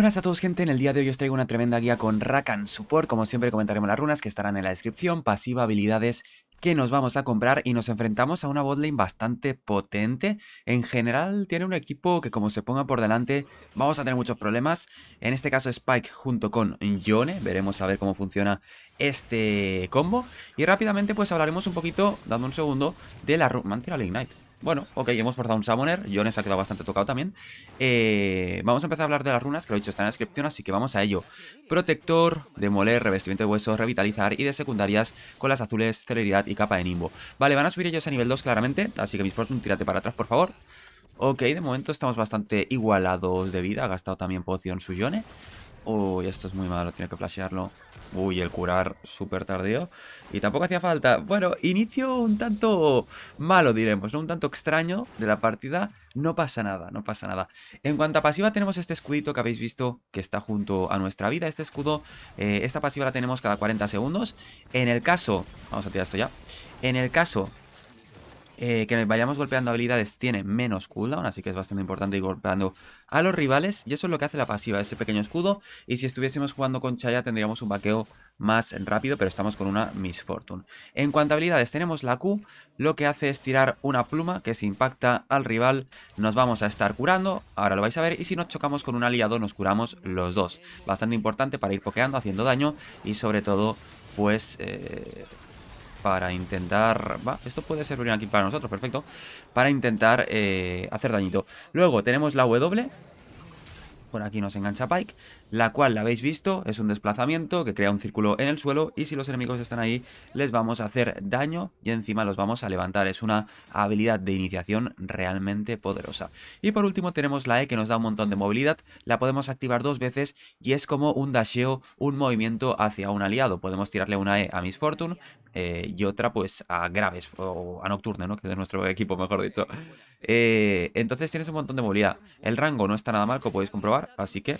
buenas a todos gente, en el día de hoy os traigo una tremenda guía con Rakan Support, como siempre comentaremos las runas que estarán en la descripción, pasiva, habilidades que nos vamos a comprar y nos enfrentamos a una botlane bastante potente. En general tiene un equipo que como se ponga por delante vamos a tener muchos problemas. En este caso Spike junto con Yone, veremos a ver cómo funciona este combo. Y rápidamente pues hablaremos un poquito, dando un segundo, de la runa... Me han bueno, ok, hemos forzado un Summoner. Jones ha quedado bastante tocado también. Eh, vamos a empezar a hablar de las runas, que lo he dicho, está en la descripción, así que vamos a ello. Protector, demoler, revestimiento de huesos, revitalizar y de secundarias con las azules, celeridad y capa de nimbo. Vale, van a subir ellos a nivel 2 claramente, así que mis Fortune, tírate para atrás, por favor. Ok, de momento estamos bastante igualados de vida. Ha gastado también poción su Yone Uy, esto es muy malo, tiene que flashearlo. Uy, el curar súper tardío. Y tampoco hacía falta. Bueno, inicio un tanto malo, diremos, ¿no? Un tanto extraño de la partida. No pasa nada, no pasa nada. En cuanto a pasiva, tenemos este escudito que habéis visto que está junto a nuestra vida. Este escudo, eh, esta pasiva la tenemos cada 40 segundos. En el caso... Vamos a tirar esto ya. En el caso eh, que vayamos golpeando habilidades tiene menos cooldown, así que es bastante importante ir golpeando a los rivales. Y eso es lo que hace la pasiva, ese pequeño escudo. Y si estuviésemos jugando con Chaya tendríamos un vaqueo más rápido, pero estamos con una misfortune En cuanto a habilidades, tenemos la Q, lo que hace es tirar una pluma que se impacta al rival, nos vamos a estar curando, ahora lo vais a ver, y si nos chocamos con un aliado nos curamos los dos. Bastante importante para ir pokeando, haciendo daño y sobre todo pues eh, para intentar... Va, esto puede servir aquí para nosotros, perfecto. Para intentar eh, hacer dañito. Luego tenemos la W. Por aquí nos engancha Pike, la cual la habéis visto, es un desplazamiento que crea un círculo en el suelo y si los enemigos están ahí les vamos a hacer daño y encima los vamos a levantar. Es una habilidad de iniciación realmente poderosa. Y por último tenemos la E que nos da un montón de movilidad, la podemos activar dos veces y es como un dasheo, un movimiento hacia un aliado. Podemos tirarle una E a Miss Fortune, eh, y otra pues a graves o a nocturne ¿no? que es nuestro equipo, mejor dicho. Eh, entonces tienes un montón de movilidad. El rango no está nada mal, como podéis comprobar, así que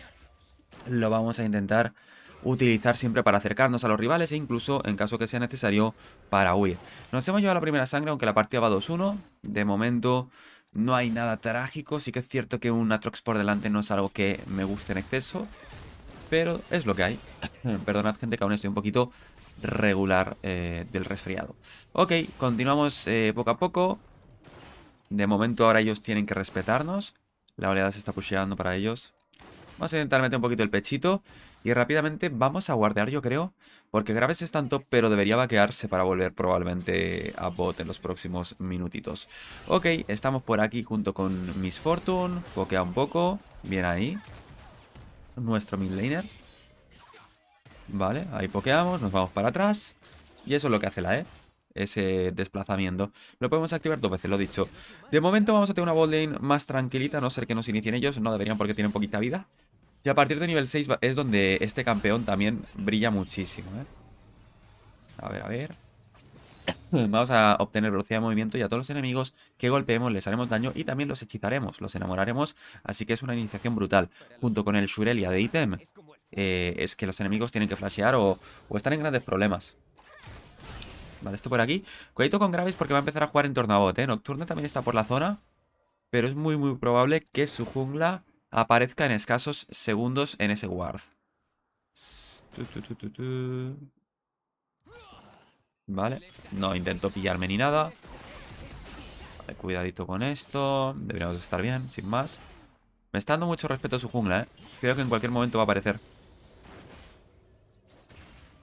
lo vamos a intentar utilizar siempre para acercarnos a los rivales e incluso en caso que sea necesario para huir. Nos hemos llevado la primera sangre, aunque la partida va 2-1. De momento no hay nada trágico, sí que es cierto que un Atrox por delante no es algo que me guste en exceso, pero es lo que hay. Perdonad gente que aún estoy un poquito regular eh, del resfriado. Ok, continuamos eh, poco a poco. De momento ahora ellos tienen que respetarnos. La oleada se está pusheando para ellos. Vamos a intentar meter un poquito el pechito. Y rápidamente vamos a guardear, yo creo. Porque Graves es tanto, pero debería vaquearse para volver probablemente a bot en los próximos minutitos. Ok, estamos por aquí junto con Miss Fortune. Pokea un poco. Bien ahí. Nuestro midlaner. laner. Vale, ahí pokeamos, nos vamos para atrás. Y eso es lo que hace la E. Ese desplazamiento. Lo podemos activar dos veces, lo he dicho. De momento vamos a tener una botlane más tranquilita, no ser que nos inicien ellos. No deberían porque tienen poquita vida. Y a partir de nivel 6 es donde este campeón también brilla muchísimo. ¿eh? A ver, a ver. Vamos a obtener velocidad de movimiento y a todos los enemigos que golpeemos les haremos daño y también los hechizaremos, los enamoraremos, así que es una iniciación brutal. Junto con el Shurelia de ítem, eh, es que los enemigos tienen que flashear o, están en grandes problemas. Vale, esto por aquí. Cuidado con Gravis porque va a empezar a jugar en Tornabot, ¿eh? Nocturne también está por la zona. Pero es muy, muy probable que su jungla aparezca en escasos segundos en ese ward. Vale. No intento pillarme ni nada. Vale, cuidadito con esto. Deberíamos estar bien, sin más. Me está dando mucho respeto su jungla, ¿eh? Creo que en cualquier momento va a aparecer.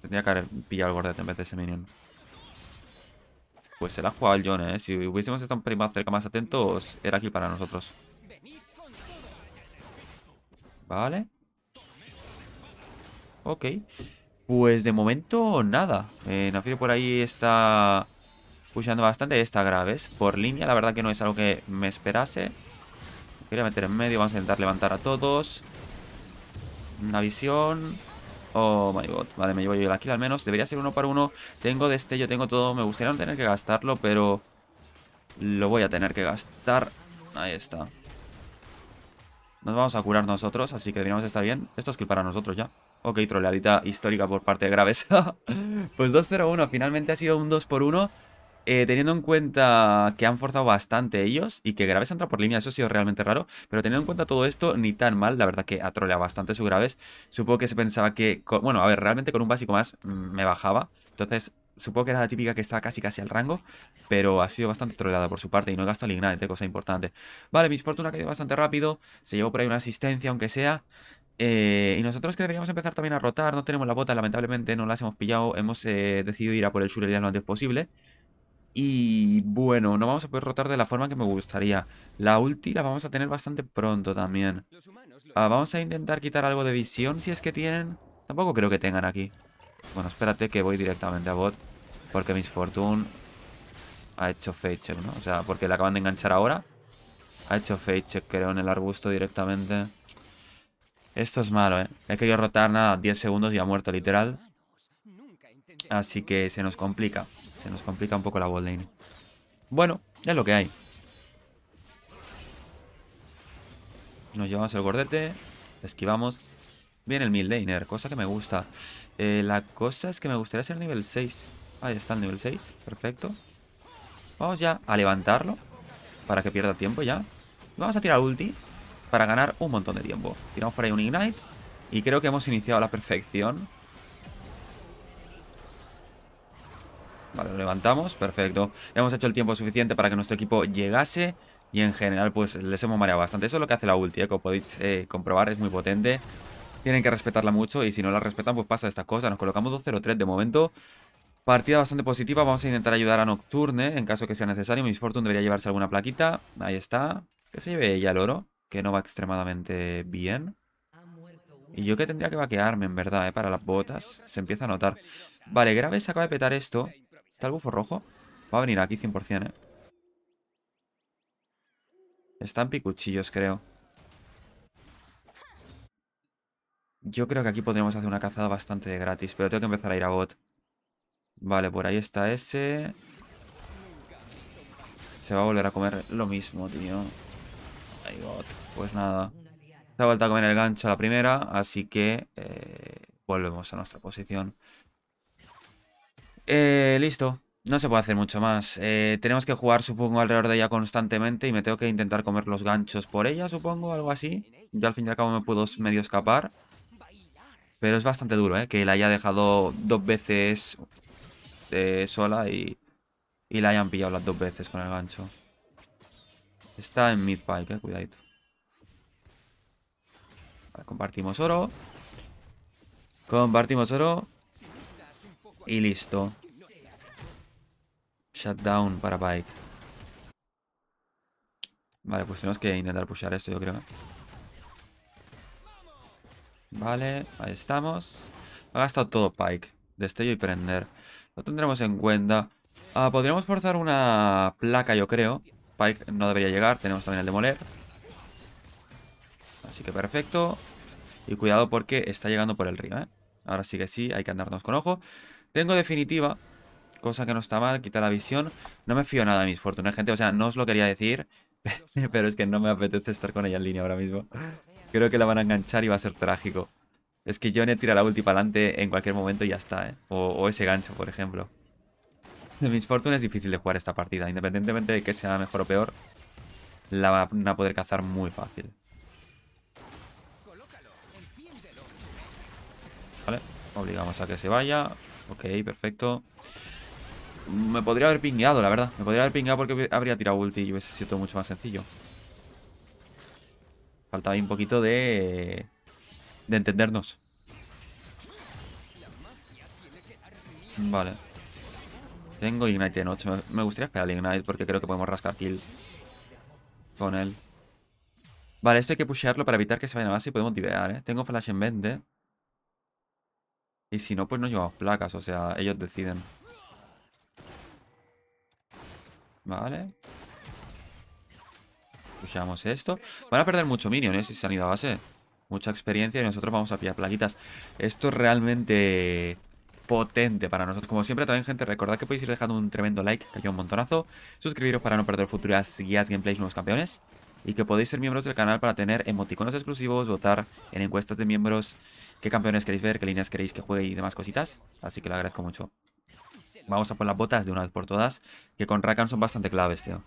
Tendría que haber pillado el borde en vez de ese minion. Pues se la ha jugado el John, ¿eh? Si hubiésemos estado un más cerca, más atentos, era aquí para nosotros. Vale. Ok. Pues de momento, nada. Eh, por ahí está pushando bastante. Está graves. Por línea, la verdad que no es algo que me esperase. Quería meter en medio. Vamos a intentar levantar a todos. Una visión. Oh my god, vale, me llevo yo el kill al menos Debería ser uno para uno, tengo de este yo tengo todo Me gustaría no tener que gastarlo, pero Lo voy a tener que gastar Ahí está Nos vamos a curar nosotros, así que deberíamos estar bien Esto es kill para nosotros ya Ok, troleadita histórica por parte de Graves Pues 2-0-1, finalmente ha sido un 2 por 1 eh, teniendo en cuenta que han forzado bastante ellos y que Graves entra por línea, eso ha sido realmente raro, pero teniendo en cuenta todo esto, ni tan mal, la verdad que ha troleado bastante su Graves. Supongo que se pensaba que, bueno, a ver, realmente con un básico más mm, me bajaba, entonces supongo que era la típica que estaba casi casi al rango, pero ha sido bastante troleada por su parte y no he gastado el ignite, cosa importante. Vale, Miss Fortuna ha caído bastante rápido, se llevó por ahí una asistencia aunque sea. Eh, y nosotros que deberíamos empezar también a rotar, no tenemos la bota, lamentablemente no las hemos pillado, hemos eh, decidido ir a por el Shurelia lo antes posible. Y bueno, no vamos a poder rotar de la forma que me gustaría. La ulti la vamos a tener bastante pronto también. Ah, vamos a intentar quitar algo de visión si es que tienen. Tampoco creo que tengan aquí. Bueno, espérate que voy directamente a bot. Porque Miss Fortune ha hecho fake check, ¿no? O sea, porque le acaban de enganchar ahora. Ha hecho fake check, creo, en el arbusto directamente. Esto es malo, ¿eh? He querido rotar nada 10 segundos y ha muerto literal. Así que se nos complica. Se nos complica un poco la lane. Bueno, es lo que hay. Nos llevamos el gordete. Esquivamos. Bien el midlaner, cosa que me gusta. Eh, la cosa es que me gustaría ser nivel 6. Ahí está el nivel 6. Perfecto. Vamos ya a levantarlo. Para que pierda tiempo ya. Vamos a tirar ulti. Para ganar un montón de tiempo. Tiramos por ahí un ignite. Y creo que hemos iniciado la perfección Vale, lo levantamos, perfecto. hemos hecho el tiempo suficiente para que nuestro equipo llegase y en general pues les hemos mareado bastante. Eso es lo que hace la ulti, eh, como podéis eh, comprobar, es muy potente. Tienen que respetarla mucho y si no la respetan pues pasa estas cosas. Nos colocamos 2-0-3 de momento. Partida bastante positiva, vamos a intentar ayudar a Nocturne eh, en caso que sea necesario. Miss Fortune debería llevarse alguna plaquita, ahí está. Que se lleve ella el oro, que no va extremadamente bien. Y yo que tendría que vaquearme, en verdad, ¿eh? para las botas. Se empieza a notar. Vale, Graves acaba de petar esto. ¿Está el bufo rojo? Va a venir aquí 100%, ¿eh? Están picuchillos, creo. Yo creo que aquí podríamos hacer una cazada bastante gratis, pero tengo que empezar a ir a bot. Vale, por ahí está ese. Se va a volver a comer lo mismo, tío. Ay, bot. Pues nada. Se ha vuelto a comer el gancho a la primera, así que eh, volvemos a nuestra posición. Eh, listo. No se puede hacer mucho más. Eh, tenemos que jugar, supongo, alrededor de ella constantemente y me tengo que intentar comer los ganchos por ella, supongo, algo así. Yo al fin y al cabo me puedo medio escapar. Pero es bastante duro, ¿eh? Que la haya dejado dos veces eh, sola y, y la hayan pillado las dos veces con el gancho. Está en mid-pike, eh, cuidadito. compartimos oro. Compartimos oro. Y listo. Shutdown para Pike. Vale, pues tenemos que intentar pushar esto, yo creo. Vale, ahí estamos. Ha gastado todo Pike. Destello y prender. Lo tendremos en cuenta. Ah, podríamos forzar una placa, yo creo. Pike no debería llegar. Tenemos también el demoler. Así que perfecto. Y cuidado porque está llegando por el río, ¿eh? Ahora sí que sí, hay que andarnos con ojo. Tengo definitiva, cosa que no está mal, quita la visión. No me fío nada de mis fortunas, gente. O sea, no os lo quería decir, pero es que no me apetece estar con ella en línea ahora mismo. Creo que la van a enganchar y va a ser trágico. Es que Johnny tira la ulti para adelante en cualquier momento y ya está, ¿eh? O, ese gancho, por ejemplo. De mis Fortune es difícil de jugar esta partida. Independientemente de que sea mejor o peor, la van a poder cazar muy fácil. Vale, obligamos a que se vaya. Ok, perfecto. Me podría haber pingueado, la verdad. Me podría haber pingueado porque habría tirado ulti y hubiese sido mucho más sencillo. Faltaba ahí un poquito de... De entendernos. Vale. Tengo Ignite en 8. Me gustaría esperar Ignite porque creo que podemos rascar kill. con él. Vale, esto hay que pushearlo para evitar que se vaya a base y podemos tibear, ¿eh? Tengo Flash en 20. Y si no, pues nos llevamos placas, o sea, ellos deciden. Vale. usamos esto. Van a perder mucho minion, ¿eh? Si se han ido a base. Mucha experiencia y nosotros vamos a pillar plaquitas. Esto es realmente potente para nosotros. Como siempre, también, gente, recordad que podéis ir dejando un tremendo like, que ayuda un montonazo. Suscribiros para no perder futuras guías, gameplays, nuevos campeones. Y que podéis ser miembros del canal para tener emoticonos exclusivos, votar en encuestas de miembros qué campeones queréis ver, qué líneas queréis que juegue y demás cositas. Así que lo agradezco mucho. Vamos a por las botas de una vez por todas, que con Rakan son bastante claves, tío.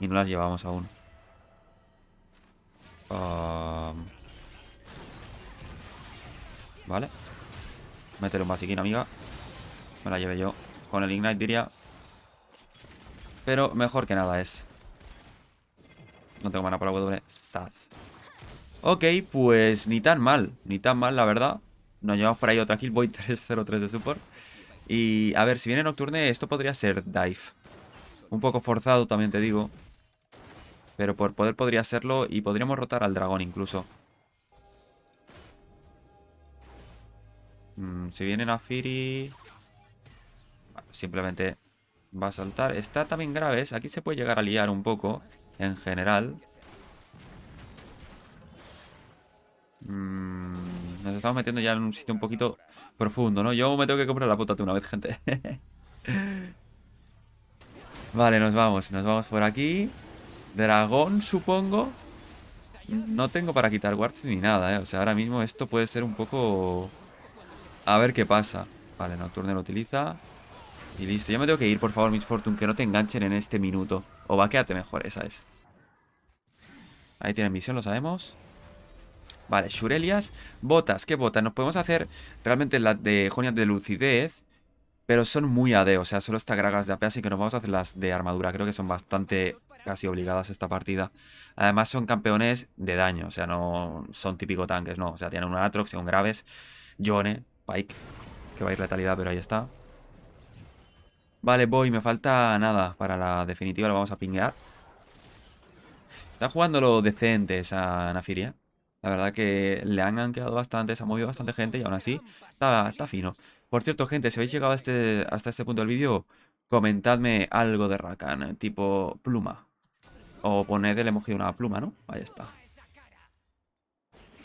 Y no las llevamos aún. Vale. Métele un basiquín, amiga. Me la lleve yo. Con el Ignite diría. Pero mejor que nada es. No tengo mana para W. Sad. Ok, pues ni tan mal, ni tan mal, la verdad. Nos llevamos por ahí otra kill, voy 3 de support. Y a ver, si viene Nocturne, esto podría ser dive. Un poco forzado, también te digo. Pero por poder podría serlo y podríamos rotar al dragón incluso. Mm, si viene Nafiri... simplemente va a saltar. Está también graves. Aquí se puede llegar a liar un poco en general. Mm, nos estamos metiendo ya en un sitio un poquito profundo, ¿no? Yo me tengo que comprar la puta de una vez, gente. vale, nos vamos. Nos vamos por aquí. Dragón, supongo. No tengo para quitar wards ni nada, ¿eh? O sea, ahora mismo esto puede ser un poco... A ver qué pasa. Vale, Nocturne lo utiliza. Y listo. Yo me tengo que ir, por favor, Miss Fortune. Que no te enganchen en este minuto. O va, quédate mejor, esa es. Ahí tienen misión, lo sabemos. Vale, Shurelias, botas, ¿qué botas? Nos podemos hacer realmente las de Jonias de Lucidez, pero son muy AD, o sea, solo está Gragas de AP, así que nos vamos a hacer las de armadura. Creo que son bastante casi obligadas esta partida. Además son campeones de daño, o sea, no son típicos tanques, no. O sea, tienen un Atrox, son Graves, jone Pike, que va a ir letalidad, pero ahí está. Vale, voy, me falta nada para la definitiva, lo vamos a pinguear. Está jugando lo decente esa Nafiria. La verdad que le han quedado bastante, se ha movido bastante gente y aún así está, fino. Por cierto, gente, si habéis llegado este, hasta este punto del vídeo, comentadme algo de Rakan, tipo pluma. O ponedle el emoji de una pluma, ¿no? Ahí está.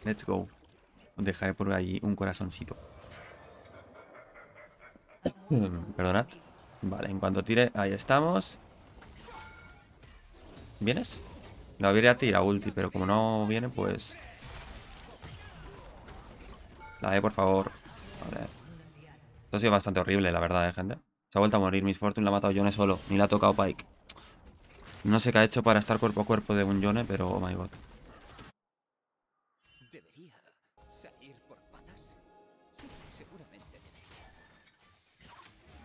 Let's go. Dejaré por ahí un corazoncito. Perdonad. Vale, en cuanto tire, ahí estamos. ¿Vienes? lo habría tirado ulti, pero como no viene, pues... La E, por favor. Esto ha sido bastante horrible, la verdad, ¿eh, gente? Se ha vuelto a morir. Miss Fortune la ha matado Yone solo. Ni la ha tocado Pike. No sé qué ha hecho para estar cuerpo a cuerpo de un Yone, pero... Oh my god.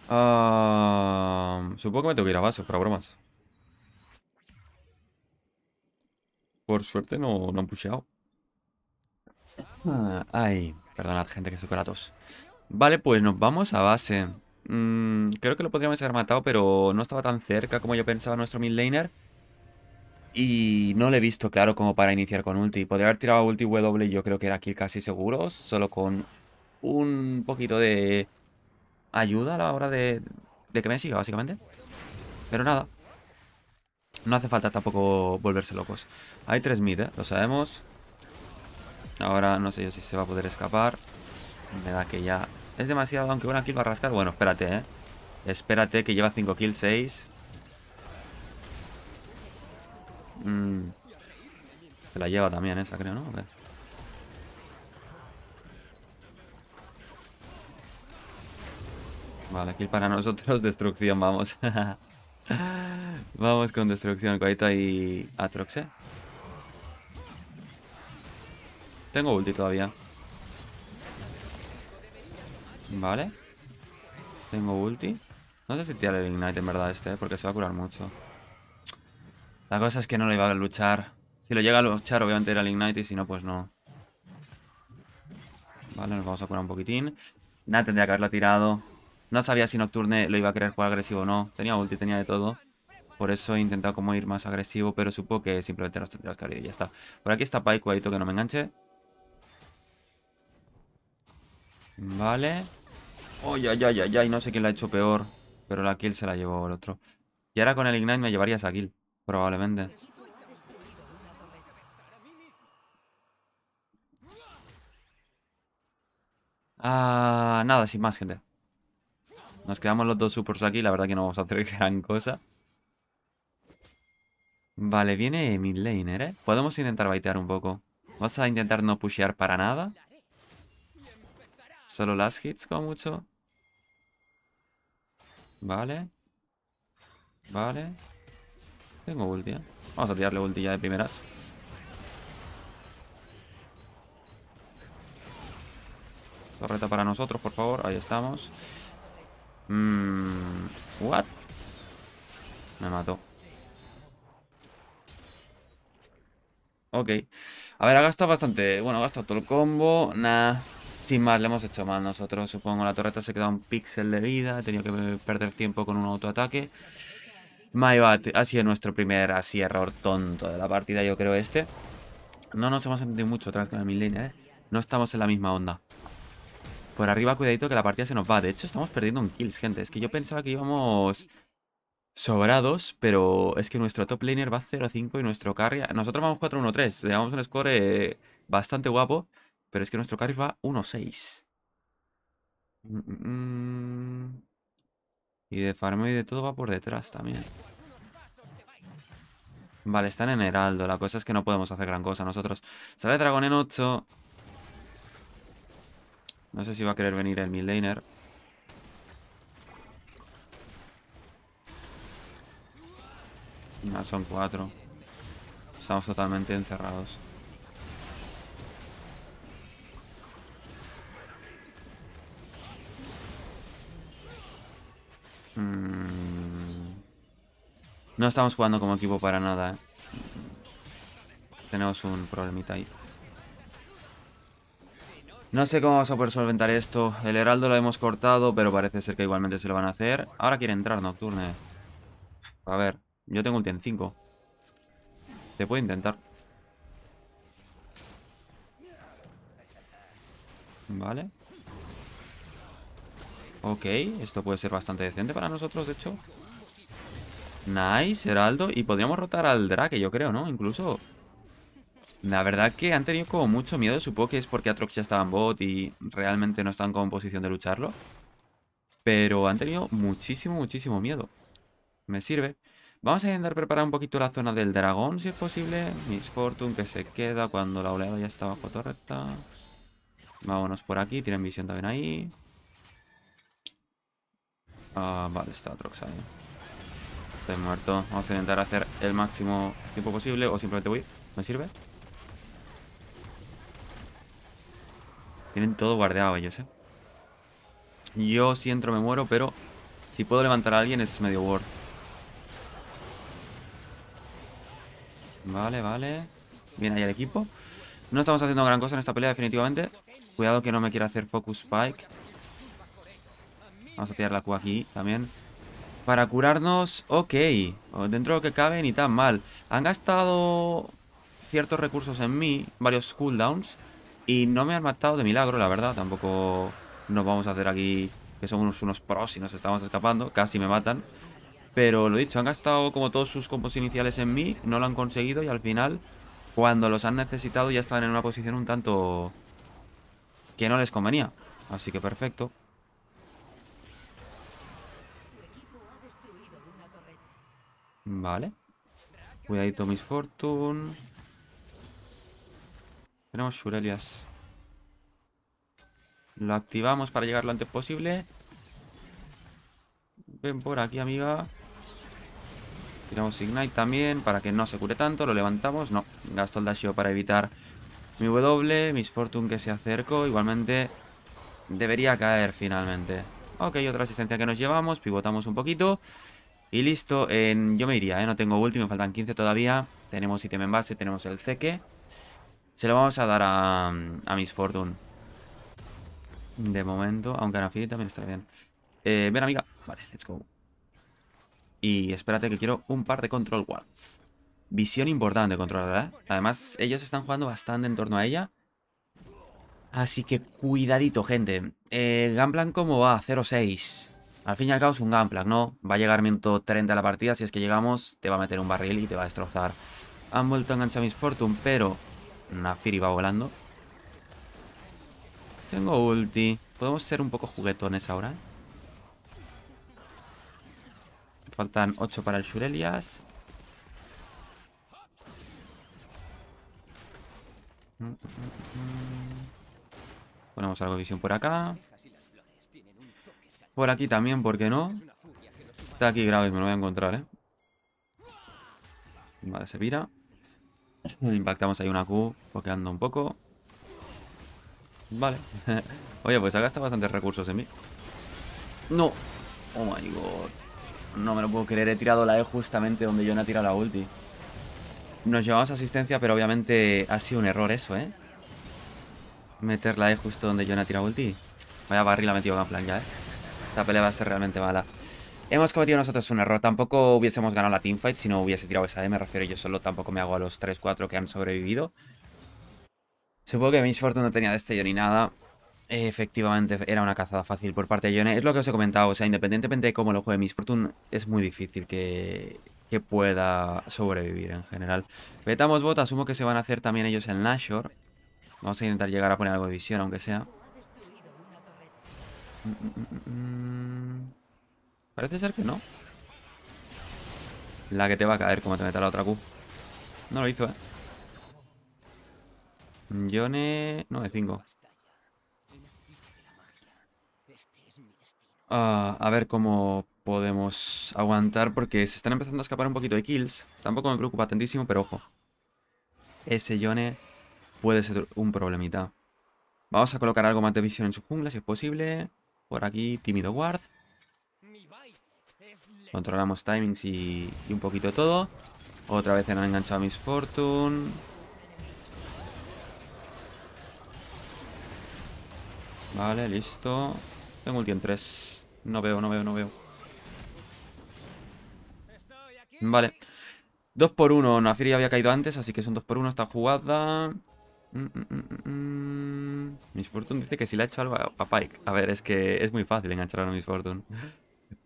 Ah, supongo que me tengo que ir a base, pero bromas. Por suerte no, no han pusheado. Ah, ay. Perdonad, gente, que estoy con la Vale, pues nos vamos a base. Mm, creo que lo podríamos haber matado, pero no estaba tan cerca como yo pensaba nuestro midlaner. Y no lo he visto, claro, como para iniciar con ulti. Podría haber tirado ulti W, yo creo que era aquí casi seguro, solo con un poquito de ayuda a la hora de, de que me siga, básicamente. Pero nada, no hace falta tampoco volverse locos. Hay tres mid, ¿eh? lo sabemos. Ahora no sé yo si se va a poder escapar. Me da que ya... Es demasiado, aunque una kill va a rascar. Bueno, espérate, ¿eh? Espérate, que lleva 5 kills, 6. Mm. Se la lleva también esa, creo, ¿no? Vale, kill para nosotros, destrucción, vamos. vamos con destrucción, Coito y ¿eh? Tengo ulti todavía. Vale. Tengo ulti. No sé si tirar el Ignite en verdad este, porque se va a curar mucho. La cosa es que no lo iba a luchar. Si lo llega a luchar, obviamente era el Ignite y si no, pues no. Vale, nos vamos a curar un poquitín. Nada, tendría que haberlo tirado. No sabía si Nocturne lo iba a querer jugar agresivo o no. Tenía ulti, tenía de todo. Por eso he intentado como ir más agresivo, pero supo que simplemente no tendría que abrir y ya está. Por aquí está Pai, cuadrito que no me enganche. Vale. Oye, ya ay, ay, ay, ay, no sé quién la ha hecho peor. Pero la kill se la llevó el otro. Y ahora con el Ignite me llevaría esa kill. Probablemente. Ah, nada, sin más, gente. Nos quedamos los dos supers aquí. La verdad que no vamos a hacer gran cosa. Vale, viene mid laner, ¿eh? Podemos intentar baitear un poco. Vas a intentar no pushear para nada. Solo las hits como mucho. Vale. Vale. Tengo ulti, ¿eh? Vamos a tirarle ulti ya de primeras. Torreta para nosotros, por favor. Ahí estamos. Mmm. ¿What? Me mató. Ok. A ver, ha gastado bastante. Bueno, ha gastado todo el combo. Nah. Sin más, le hemos hecho mal nosotros, supongo. La torreta se queda un píxel de vida. He tenido que perder tiempo con un autoataque. My bad. Ha sido nuestro primer así error tonto de la partida, yo creo, este. No nos hemos entendido mucho otra vez con el milenio ¿eh? No estamos en la misma onda. Por arriba, cuidadito que la partida se nos va. De hecho, estamos perdiendo un kills, gente. Es que yo pensaba que íbamos sobrados, pero es que nuestro top laner va 0-5 y nuestro carry... Nosotros vamos 4-1-3. Llevamos un score eh, bastante guapo. Pero es que nuestro carry va 1-6. Mm, mm, mm. Y de farm y de todo va por detrás también. Vale, están en heraldo. La cosa es que no podemos hacer gran cosa nosotros. Sale dragón en 8. No sé si va a querer venir el midlaner. No, son 4. Estamos totalmente encerrados. Mm. No estamos jugando como equipo para nada, ¿eh? Tenemos un problemita ahí. No sé cómo vas a poder solventar esto. El heraldo lo hemos cortado, pero parece ser que igualmente se lo van a hacer. Ahora quiere entrar Nocturne. A ver, yo tengo ulti en 5. Te puede intentar. Vale. Ok, esto puede ser bastante decente para nosotros, de hecho. Nice, Heraldo. Y podríamos rotar al Drake, yo creo, ¿no? Incluso... La verdad que han tenido como mucho miedo, supongo que es porque Atrox ya estaba en bot y realmente no están como en posición de lucharlo. Pero han tenido muchísimo, muchísimo miedo. Me sirve. Vamos a intentar preparar un poquito la zona del dragón, si es posible. Miss Fortune que se queda cuando la oleada ya está bajo torreta. Vámonos por aquí, tienen visión también ahí. Ah, vale, está Trox ahí. Estoy muerto. Vamos a intentar hacer el máximo tiempo posible. O simplemente voy. ¿Me sirve? Tienen todo guardeado ellos, eh. Yo si entro me muero, pero si puedo levantar a alguien es medio worth. Vale, vale. Bien ahí el equipo. No estamos haciendo gran cosa en esta pelea definitivamente. Cuidado que no me quiera hacer Focus Spike. Vamos a tirar la Q aquí también. Para curarnos, ok. Dentro de lo que cabe, ni tan mal. Han gastado ciertos recursos en mí, varios cooldowns. Y no me han matado de milagro, la verdad. Tampoco nos vamos a hacer aquí que somos unos pros y nos estamos escapando. Casi me matan. Pero lo dicho, han gastado como todos sus combos iniciales en mí. No lo han conseguido y al final, cuando los han necesitado, ya estaban en una posición un tanto que no les convenía. Así que perfecto. Vale. Cuidadito Miss Fortune. Tenemos Shurelias. Lo activamos para llegar lo antes posible. Ven por aquí, amiga. Tiramos Ignite también para que no se cure tanto. Lo levantamos. No, gasto el dashio para evitar mi W. Miss Fortune que se acercó. Igualmente debería caer finalmente. Ok, otra asistencia que nos llevamos. Pivotamos un poquito. Y listo, yo me iría, ¿eh? no tengo ulti, me faltan 15 todavía. Tenemos ítem en base, tenemos el ceque. Se lo vamos a dar a, Miss Fortune. De momento, aunque final también está bien. Eh, ven, amiga. Vale, let's go. Y espérate que quiero un par de control wards. Visión importante control, ¿eh? Además, ellos están jugando bastante en torno a ella. Así que cuidadito, gente. Eh, Gunplan, ¿cómo va? 0-6. Al fin y al cabo es un Gunplug, ¿no? Va a llegar minuto 30 a la partida, si es que llegamos, te va a meter un barril y te va a destrozar. Han vuelto a enganchar mis Fortune, pero Nafiri va volando. Tengo ulti. Podemos ser un poco juguetones ahora. Faltan 8 para el Shurelias. Mm, mm, mm, Ponemos algo de visión por acá. Por aquí también, ¿por qué no? Está aquí Graves, me lo voy a encontrar, ¿eh? Vale, se vira. Impactamos ahí una Q, ando un poco. Vale. Oye, pues ha gastado bastantes recursos en mí. No. Oh my god. No me lo puedo creer. He tirado la E justamente donde yo no he tirado la ulti. Nos llevamos asistencia, pero obviamente ha sido un error eso, ¿eh? Meter la E justo donde yo no he tirado ulti. Vaya barril ha metido plan ya, ¿eh? Esta pelea va a ser realmente mala. Hemos cometido nosotros un error. Tampoco hubiésemos ganado la teamfight si no hubiese tirado esa D. E, me refiero yo solo. Tampoco me hago a los 3-4 que han sobrevivido. Supongo que Miss Fortune no tenía destello ni nada. Efectivamente, era una cazada fácil por parte de Yone. Es lo que os he comentado. O sea, independientemente de cómo lo juegue Miss Fortune, es muy difícil que, pueda sobrevivir en general. Petamos bot. Asumo que se van a hacer también ellos el Nashor. Vamos a intentar llegar a poner algo de visión, aunque sea. Parece ser que no. La que te va a caer como te meta la otra Q. No lo hizo, ¿eh? Yone... 9-5. Ah, a ver cómo podemos aguantar porque se están empezando a escapar un poquito de kills. Tampoco me preocupa tantísimo, pero ojo. Ese Yone puede ser un problemita. Vamos a colocar algo más de visión en su jungla si es posible. Por aquí, tímido guard. Controlamos timings y, un poquito todo. Otra vez han enganchado a Miss Fortune. Vale, listo. Tengo ulti en 3. No veo, no veo, no veo. Vale. 2 por 1. Nafiri había caído antes, así que son 2 por 1 esta jugada. Mm, mm, mm, Miss Fortune dice que si le ha hecho algo a, Pike. A ver, es que es muy fácil enganchar a Miss Fortune.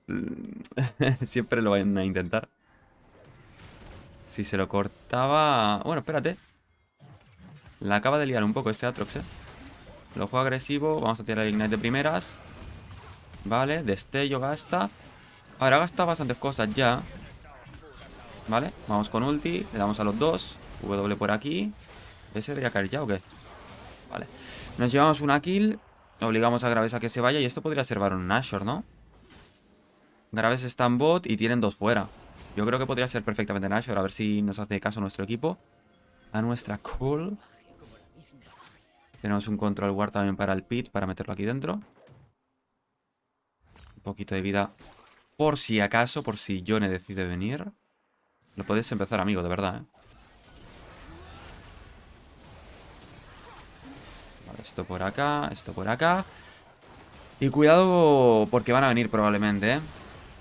Siempre lo van a intentar. Si se lo cortaba... Bueno, espérate. La acaba de liar un poco este Atrox, ¿eh? Lo juega agresivo. Vamos a tirar el Ignite de primeras. Vale, destello gasta. Ahora gasta bastantes cosas ya. Vale, vamos con ulti. Le damos a los dos. W por aquí. ¿Ese debería caer ya o qué? Vale. Nos llevamos una kill. Obligamos a Graves a que se vaya. Y esto podría ser Baron Nashor, ¿no? Graves está en bot y tienen dos fuera. Yo creo que podría ser perfectamente Nashor. A ver si nos hace caso nuestro equipo. A nuestra call. Tenemos un control guard también para el pit, para meterlo aquí dentro. Un poquito de vida por si acaso, por si Yone decide venir. Lo podéis empezar, amigo, de verdad, ¿eh? Esto por acá, esto por acá. Y cuidado porque van a venir probablemente, ¿eh?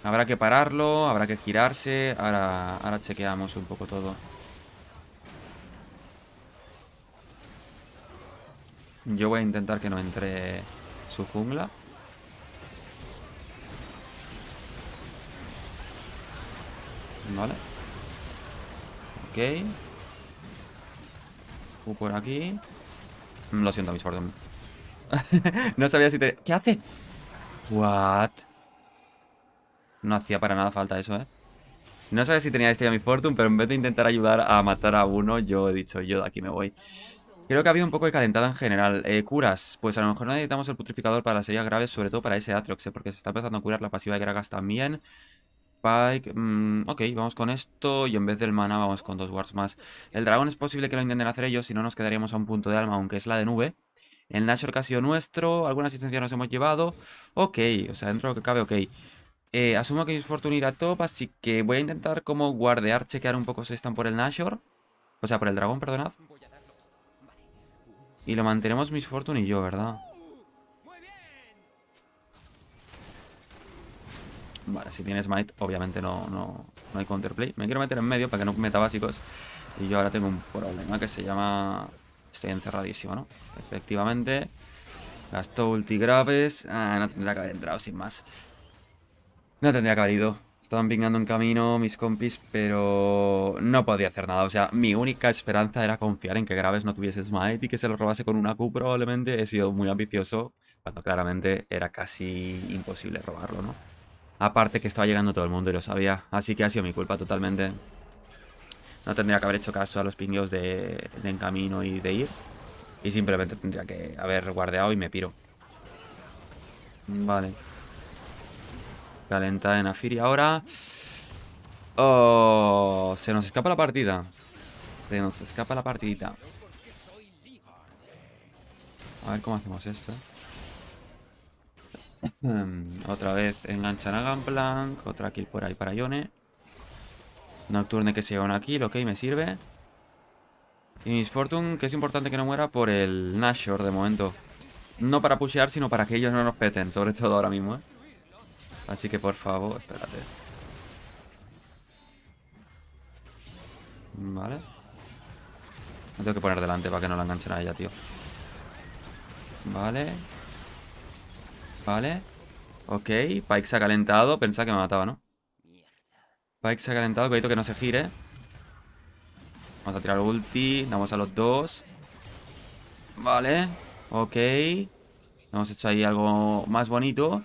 Habrá que pararlo, habrá que girarse. Ahora, ahora chequeamos un poco todo. Yo voy a intentar que no entre su jungla. Vale. Ok. U uh, por aquí. Lo siento, Miss Fortune. no sabía si te... ¿Qué hace? What? No hacía para nada falta eso, ¿eh? No sabía si tenía este ya mi Fortune, pero en vez de intentar ayudar a matar a uno, yo he dicho, yo de aquí me voy. Creo que ha habido un poco de calentada en general. Eh, curas. Pues a lo mejor no necesitamos el putrificador para las heridas graves, sobre todo para ese Atrox, ¿eh? porque se está empezando a curar la pasiva de Gragas también. Pike. Mm, ok, vamos con esto. Y en vez del mana, vamos con dos wards más. El dragón es posible que lo intenten hacer ellos, si no nos quedaríamos a un punto de alma, aunque es la de nube. El Nashor casi ha sido nuestro. Alguna asistencia nos hemos llevado. Ok, o sea, dentro de lo que cabe, ok. Eh, asumo que Miss Fortune irá top, así que voy a intentar como guardear, chequear un poco si están por el Nashor. O sea, por el dragón, perdonad. Y lo mantenemos Miss Fortune y yo, ¿verdad? Vale, si tienes smite obviamente no, no, no hay counterplay. Me quiero meter en medio para que no meta básicos. Y yo ahora tengo un problema que se llama... Estoy encerradísimo, ¿no? Efectivamente. Gasto ulti graves. Ah, no tendría que haber entrado, sin más. No tendría que haber ido. Estaban pingando en camino mis compis, pero no podía hacer nada. O sea, mi única esperanza era confiar en que Graves no tuviese Smite y que se lo robase con una Q probablemente. He sido muy ambicioso, cuando claramente era casi imposible robarlo, ¿no? Aparte que estaba llegando todo el mundo y lo sabía. Así que ha sido mi culpa totalmente. No tendría que haber hecho caso a los pingueos de, de encamino y de ir. Y simplemente tendría que haber guardeado y me piro. Vale. Calenta en Afiri ahora. Oh, se nos escapa la partida. Se nos escapa la partidita. A ver cómo hacemos esto. Em, otra vez enganchan a Gunplank. Otra kill por ahí para Ione. Nocturne que se lleva una kill. Ok, me sirve. Y Fortune que es importante que no muera por el Nashor de momento. No para pushear, sino para que ellos no nos peten. Sobre todo ahora mismo, eh. Así que por favor, espérate. Vale. Me tengo que poner delante para que no la enganchen a ella, tío. Vale. Vale. Ok, Pike se ha calentado. Pensaba que me mataba, ¿no? Pike se ha calentado. Cuidado que no se gire. Vamos a tirar ulti. Damos a los dos. Vale. Ok. Hemos hecho ahí algo más bonito.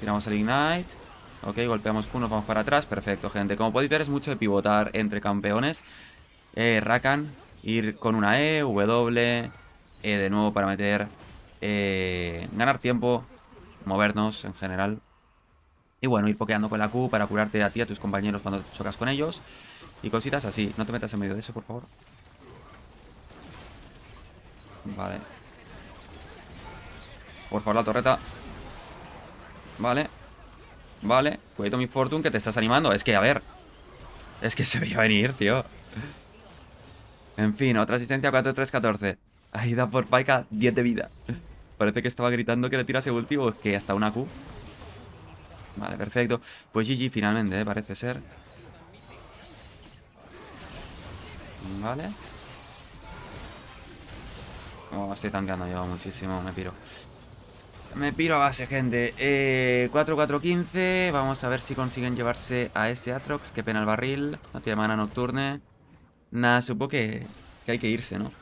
Tiramos el Ignite. Ok, golpeamos Q, nos vamos para atrás. Perfecto, gente. Como podéis ver, es mucho de pivotar entre campeones. Eh, Rakan, ir con una E, W, eh, de nuevo para meter, eh, ganar tiempo, movernos en general. Y bueno, ir pokeando con la Q para curarte a ti y a tus compañeros cuando chocas con ellos. Y cositas así. No te metas en medio de eso, por favor. Vale. Por favor, la torreta. Vale. Vale. Cuidado, mi Fortune, que te estás animando. Es que, a ver. Es que se veía venir, tío. En fin, otra asistencia 4-3-14. Ahí da por Paika 10 de vida. Parece que estaba gritando que le tirase último. Es pues que hasta una Q. Vale, perfecto. Pues GG finalmente, ¿eh? parece ser. Vale. Oh, estoy tanqueando yo muchísimo. Me piro. Me piro a base, gente. Eh, 4-4-15. Vamos a ver si consiguen llevarse a ese Atrox. Qué pena el barril. No tiene mana nocturne. Nada, supongo que hay que irse, ¿no?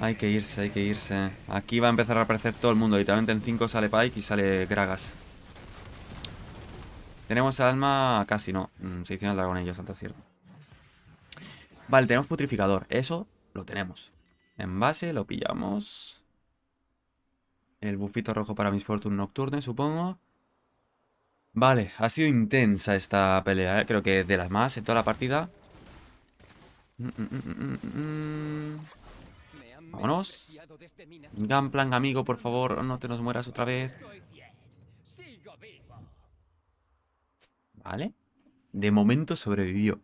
Hay que irse, hay que irse. Aquí va a empezar a aparecer todo el mundo. Literalmente en 5 sale Pike y sale Gragas. Tenemos alma... Casi no. Mm, se hicieron el dragón ellos, antes cierto. Vale, tenemos putrificador. Eso lo tenemos. En base lo pillamos. El bufito rojo para mis Fortune Nocturne, supongo. Vale, ha sido intensa esta pelea, ¿eh? creo que de las más en toda la partida. Mm, mm, Vámonos. Gunplank amigo, por favor, no te nos mueras otra vez. Vale. De momento sobrevivió.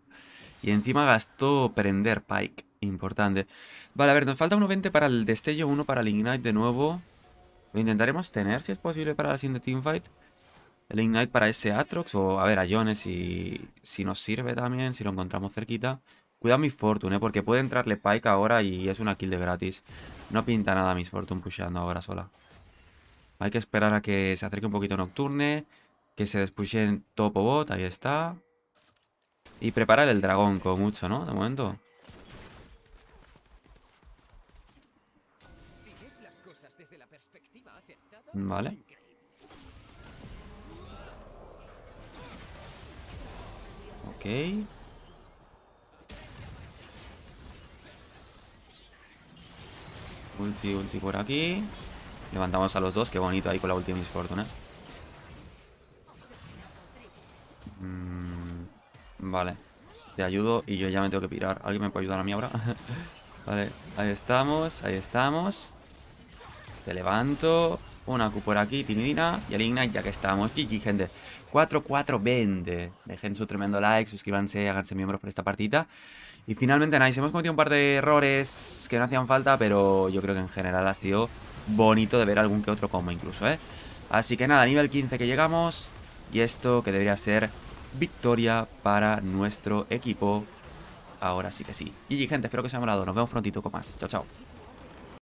Y encima gastó prender Pike. Importante. Vale, a ver, nos falta 1.20 para el destello, 1 para el Ignite de nuevo. Lo intentaremos tener, si es posible, para la siguiente teamfight. El Ignite para ese Atrox o, a ver, a Jones si, si nos sirve también, si lo encontramos cerquita. Cuidado Miss Fortune, ¿eh? porque puede entrarle Pike ahora y es una kill de gratis. No pinta nada Miss Fortune pusheando ahora sola. Hay que esperar a que se acerque un poquito Nocturne. Que se en Topo Bot, ahí está. Y preparar el dragón como mucho, ¿no? De momento. Vale. Ok. Ulti, ulti por aquí. Levantamos a los dos. Qué bonito ahí con la última misfortune, mm, vale. Te ayudo y yo ya me tengo que pirar. ¿Alguien me puede ayudar a mí ahora? vale. Ahí estamos. Ahí estamos. Te levanto. Una Q por aquí, Tinidina. Y el ya que estamos. kiki gente. 4-4-20. Dejen su tremendo like, suscríbanse, háganse miembros por esta partida y finalmente Nice, hemos cometido un par de errores que no hacían falta, pero yo creo que en general ha sido bonito de ver algún que otro combo incluso, ¿eh? Así que nada, nivel 15 que llegamos y esto que debería ser victoria para nuestro equipo. Ahora sí que sí. Y gente, espero que os haya molado. Nos vemos prontito con más. Chao, chao.